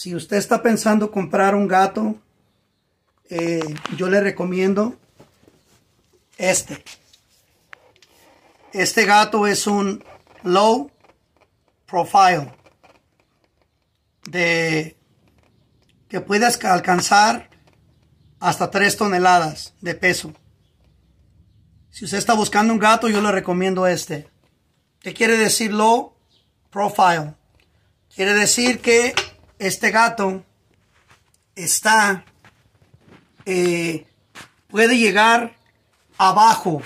Si usted está pensando comprar un gato, eh, yo le recomiendo este. Este gato es un low profile de que puedes alcanzar hasta 3 toneladas de peso. Si usted está buscando un gato, yo le recomiendo este. ¿Qué quiere decir low profile? Quiere decir que este gato está, eh, puede llegar abajo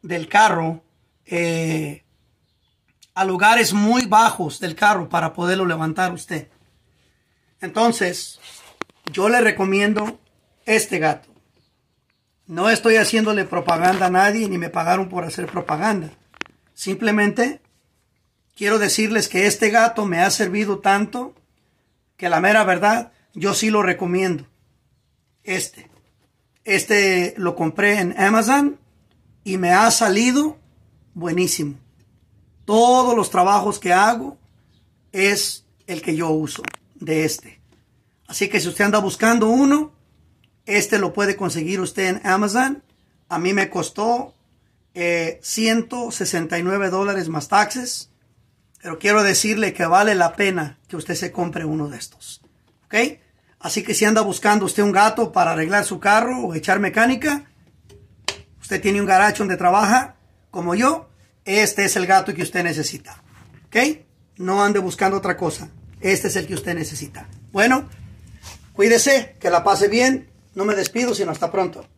del carro, eh, a lugares muy bajos del carro para poderlo levantar usted. Entonces, yo le recomiendo este gato. No estoy haciéndole propaganda a nadie ni me pagaron por hacer propaganda. Simplemente quiero decirles que este gato me ha servido tanto que la mera verdad, yo sí lo recomiendo. Este. Este lo compré en Amazon y me ha salido buenísimo. Todos los trabajos que hago es el que yo uso de este. Así que si usted anda buscando uno, este lo puede conseguir usted en Amazon. A mí me costó 169 eh, dólares más taxes. Pero quiero decirle que vale la pena que usted se compre uno de estos. ¿Ok? Así que si anda buscando usted un gato para arreglar su carro o echar mecánica, usted tiene un garacho donde trabaja, como yo, este es el gato que usted necesita. ¿Ok? No ande buscando otra cosa. Este es el que usted necesita. Bueno, cuídese, que la pase bien. No me despido, sino hasta pronto.